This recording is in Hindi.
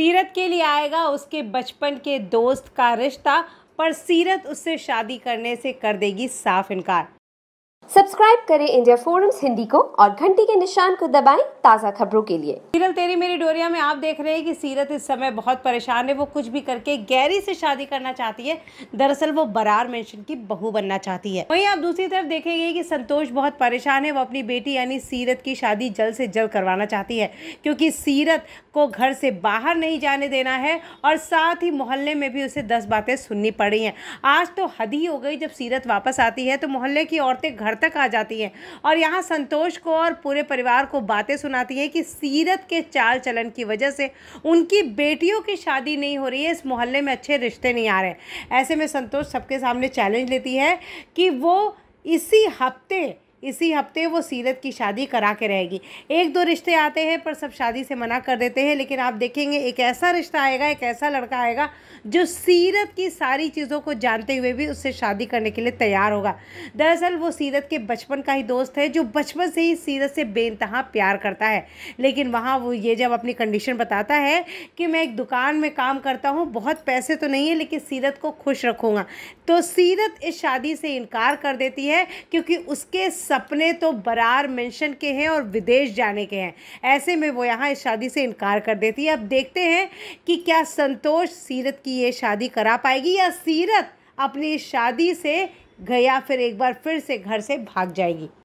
सीरत के लिए आएगा उसके बचपन के दोस्त का रिश्ता पर सीरत उससे शादी करने से कर देगी साफ इनकार सब्सक्राइब करें इंडिया फोरम्स हिंदी को और घंटी के निशान को दबाएं ताज़ा खबरों के लिए सीरत तेरी मेरी डोरिया में आप देख रहे हैं कि सीरत इस समय बहुत परेशान है वो कुछ भी करके गैरी से शादी करना चाहती है दरअसल वो बरार मेंशन की बहू बनना चाहती है वहीं आप दूसरी तरफ देखेंगे कि संतोष बहुत परेशान है वो अपनी बेटी यानी सीरत की शादी जल्द से जल्द करवाना चाहती है क्योंकि सीरत को घर से बाहर नहीं जाने देना है और साथ ही मोहल्ले में भी उसे दस बातें सुननी पड़ रही हैं आज तो हद ही हो गई जब सीरत वापस आती है तो मोहल्ले की औरतें घर घर तक आ जाती हैं और यहाँ संतोष को और पूरे परिवार को बातें सुनाती हैं कि सीरत के चाल चलन की वजह से उनकी बेटियों की शादी नहीं हो रही है इस मोहल्ले में अच्छे रिश्ते नहीं आ रहे ऐसे में संतोष सबके सामने चैलेंज लेती है कि वो इसी हफ्ते इसी हफ्ते वो सीरत की शादी करा के रहेगी एक दो रिश्ते आते हैं पर सब शादी से मना कर देते हैं लेकिन आप देखेंगे एक ऐसा रिश्ता आएगा एक ऐसा लड़का आएगा जो सीरत की सारी चीज़ों को जानते हुए भी उससे शादी करने के लिए तैयार होगा दरअसल वो सीरत के बचपन का ही दोस्त है जो बचपन से ही सीरत से बेनतहा प्यार करता है लेकिन वहाँ वो ये जब अपनी कंडीशन बताता है कि मैं एक दुकान में काम करता हूँ बहुत पैसे तो नहीं है लेकिन सीरत को खुश रखूँगा तो सीरत इस शादी से इनकार कर देती है क्योंकि उसके सपने तो बरार मेंशन के हैं और विदेश जाने के हैं ऐसे में वो यहाँ इस शादी से इनकार कर देती है अब देखते हैं कि क्या संतोष सीरत की ये शादी करा पाएगी या सीरत अपनी शादी से गया फिर एक बार फिर से घर से भाग जाएगी